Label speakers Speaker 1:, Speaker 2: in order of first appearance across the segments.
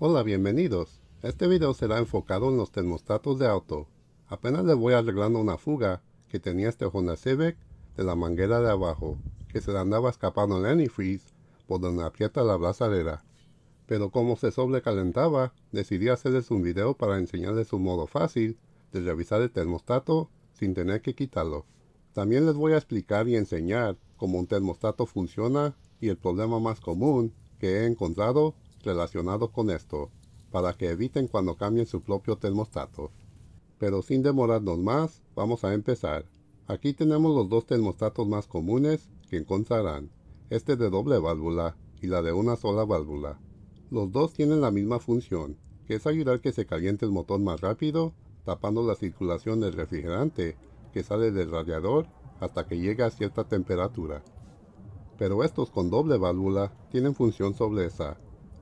Speaker 1: Hola, bienvenidos. Este video será enfocado en los termostatos de auto. Apenas le voy arreglando una fuga que tenía este Honda Civic de la manguera de abajo, que se le andaba escapando el antifreeze por donde aprieta la brazalera. Pero como se sobrecalentaba, decidí hacerles un video para enseñarles un modo fácil de revisar el termostato sin tener que quitarlo. También les voy a explicar y enseñar cómo un termostato funciona y el problema más común que he encontrado relacionados con esto para que eviten cuando cambien su propio termostato. Pero sin demorarnos más, vamos a empezar. Aquí tenemos los dos termostatos más comunes que encontrarán, este de doble válvula y la de una sola válvula. Los dos tienen la misma función, que es ayudar que se caliente el motor más rápido, tapando la circulación del refrigerante que sale del radiador hasta que llegue a cierta temperatura. Pero estos con doble válvula tienen función sobre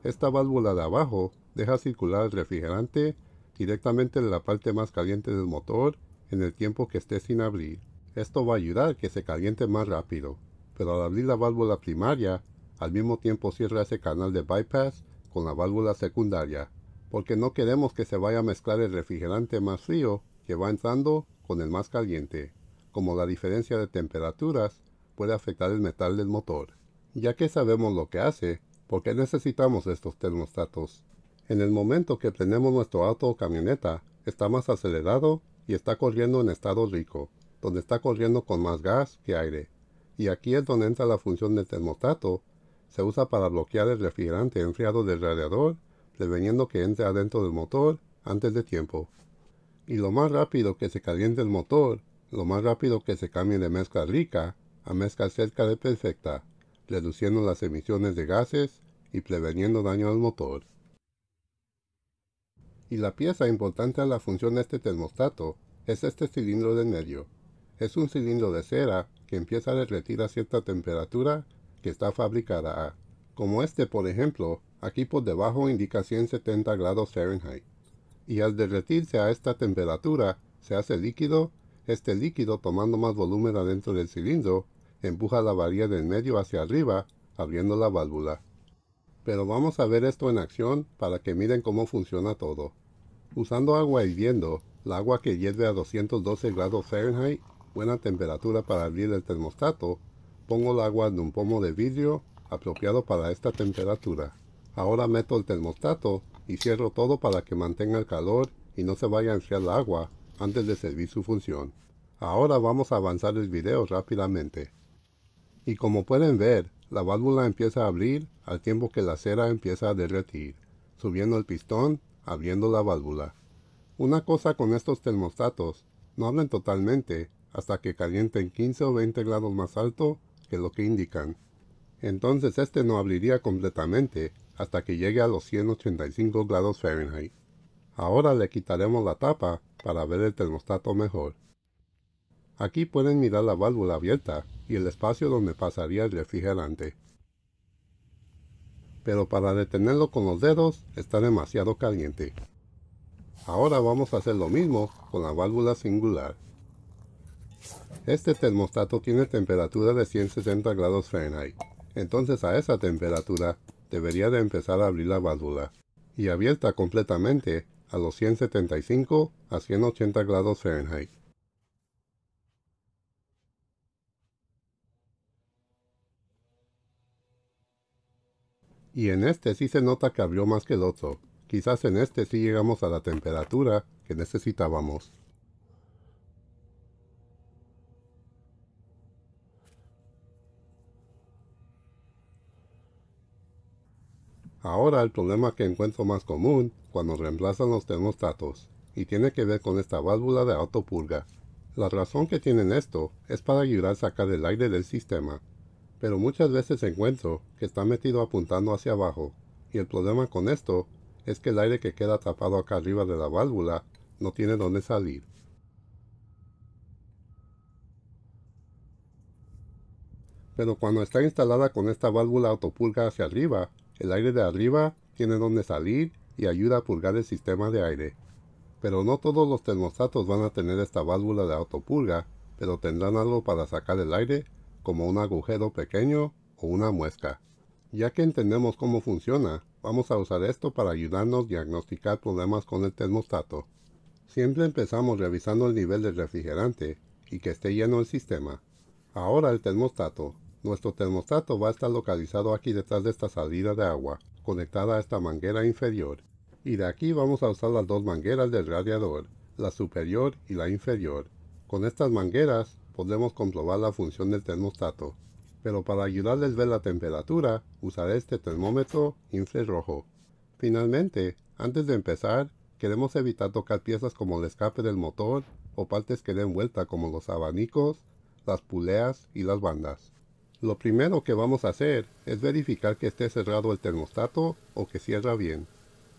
Speaker 1: esta válvula de abajo deja circular el refrigerante directamente en la parte más caliente del motor en el tiempo que esté sin abrir. Esto va a ayudar a que se caliente más rápido, pero al abrir la válvula primaria, al mismo tiempo cierra ese canal de bypass con la válvula secundaria, porque no queremos que se vaya a mezclar el refrigerante más frío que va entrando con el más caliente, como la diferencia de temperaturas puede afectar el metal del motor. Ya que sabemos lo que hace, ¿Por necesitamos estos termostatos? En el momento que prendemos nuestro auto o camioneta, está más acelerado y está corriendo en estado rico, donde está corriendo con más gas que aire. Y aquí es donde entra la función del termostato. Se usa para bloquear el refrigerante enfriado del radiador, preveniendo que entre adentro del motor antes de tiempo. Y lo más rápido que se caliente el motor, lo más rápido que se cambie de mezcla rica a mezcla cerca de perfecta reduciendo las emisiones de gases y preveniendo daño al motor. Y la pieza importante a la función de este termostato es este cilindro de medio. Es un cilindro de cera que empieza a derretir a cierta temperatura que está fabricada a, como este por ejemplo, aquí por debajo indica 170 grados Fahrenheit. Y al derretirse a esta temperatura, se hace líquido, este líquido tomando más volumen adentro del cilindro empuja la varilla del medio hacia arriba, abriendo la válvula. Pero vamos a ver esto en acción para que miren cómo funciona todo. Usando agua hirviendo, el agua que hierve a 212 grados Fahrenheit, buena temperatura para abrir el termostato, pongo el agua en un pomo de vidrio apropiado para esta temperatura. Ahora meto el termostato y cierro todo para que mantenga el calor y no se vaya a enfriar el agua antes de servir su función. Ahora vamos a avanzar el video rápidamente. Y como pueden ver, la válvula empieza a abrir al tiempo que la cera empieza a derretir, subiendo el pistón, abriendo la válvula. Una cosa con estos termostatos, no abren totalmente hasta que calienten 15 o 20 grados más alto que lo que indican. Entonces este no abriría completamente hasta que llegue a los 185 grados Fahrenheit. Ahora le quitaremos la tapa para ver el termostato mejor. Aquí pueden mirar la válvula abierta y el espacio donde pasaría el refrigerante. Pero para detenerlo con los dedos está demasiado caliente. Ahora vamos a hacer lo mismo con la válvula singular. Este termostato tiene temperatura de 160 grados Fahrenheit, entonces a esa temperatura debería de empezar a abrir la válvula, y abierta completamente a los 175 a 180 grados Fahrenheit. Y en este sí se nota que abrió más que el otro. Quizás en este sí llegamos a la temperatura que necesitábamos. Ahora el problema que encuentro más común cuando reemplazan los termostatos, y tiene que ver con esta válvula de autopurga. La razón que tienen esto es para ayudar a sacar el aire del sistema, pero muchas veces encuentro que está metido apuntando hacia abajo, y el problema con esto es que el aire que queda tapado acá arriba de la válvula no tiene dónde salir. Pero cuando está instalada con esta válvula autopulga hacia arriba, el aire de arriba tiene dónde salir y ayuda a pulgar el sistema de aire. Pero no todos los termostatos van a tener esta válvula de autopulga, pero tendrán algo para sacar el aire como un agujero pequeño o una muesca. Ya que entendemos cómo funciona, vamos a usar esto para ayudarnos a diagnosticar problemas con el termostato. Siempre empezamos revisando el nivel del refrigerante y que esté lleno el sistema. Ahora el termostato. Nuestro termostato va a estar localizado aquí detrás de esta salida de agua, conectada a esta manguera inferior. Y de aquí vamos a usar las dos mangueras del radiador, la superior y la inferior. Con estas mangueras podemos comprobar la función del termostato, pero para ayudarles a ver la temperatura, usaré este termómetro infrarrojo. Finalmente, antes de empezar, queremos evitar tocar piezas como el escape del motor o partes que den vuelta como los abanicos, las puleas y las bandas. Lo primero que vamos a hacer es verificar que esté cerrado el termostato o que cierra bien.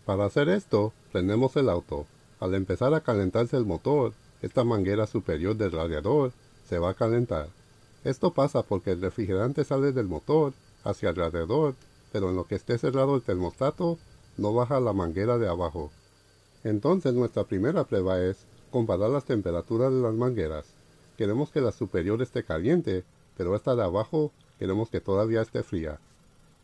Speaker 1: Para hacer esto, prendemos el auto. Al empezar a calentarse el motor, esta manguera superior del radiador se va a calentar. Esto pasa porque el refrigerante sale del motor hacia alrededor, pero en lo que esté cerrado el termostato no baja la manguera de abajo. Entonces nuestra primera prueba es comparar las temperaturas de las mangueras. Queremos que la superior esté caliente, pero esta de abajo queremos que todavía esté fría.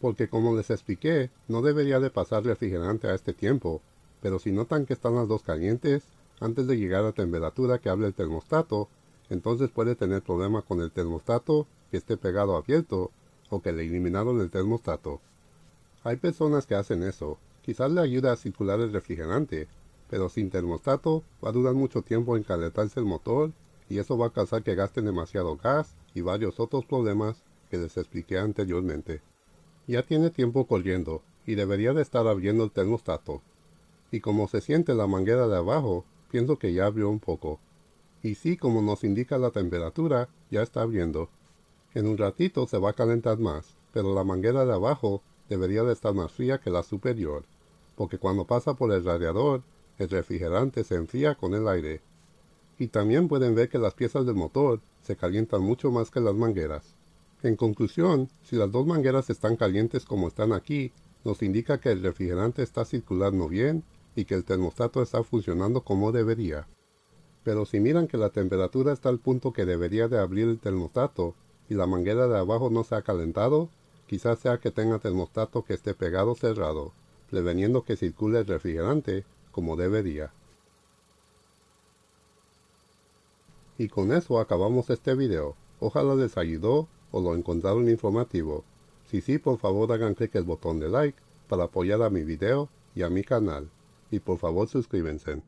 Speaker 1: Porque como les expliqué, no debería de pasar refrigerante a este tiempo, pero si notan que están las dos calientes, antes de llegar a la temperatura que hable el termostato, entonces puede tener problemas con el termostato que esté pegado abierto o que le eliminaron el termostato. Hay personas que hacen eso, quizás le ayuda a circular el refrigerante, pero sin termostato va a durar mucho tiempo en calentarse el motor y eso va a causar que gaste demasiado gas y varios otros problemas que les expliqué anteriormente. Ya tiene tiempo corriendo y debería de estar abriendo el termostato. Y como se siente la manguera de abajo, pienso que ya abrió un poco y sí, como nos indica la temperatura, ya está abriendo. En un ratito se va a calentar más, pero la manguera de abajo debería de estar más fría que la superior, porque cuando pasa por el radiador, el refrigerante se enfría con el aire. Y también pueden ver que las piezas del motor se calientan mucho más que las mangueras. En conclusión, si las dos mangueras están calientes como están aquí, nos indica que el refrigerante está circulando bien y que el termostato está funcionando como debería pero si miran que la temperatura está al punto que debería de abrir el termostato y la manguera de abajo no se ha calentado, quizás sea que tenga termostato que esté pegado cerrado, preveniendo que circule el refrigerante como debería. Y con eso acabamos este video. Ojalá les ayudó o lo encontraron informativo. Si sí, por favor hagan clic el botón de like para apoyar a mi video y a mi canal. Y por favor suscríbanse.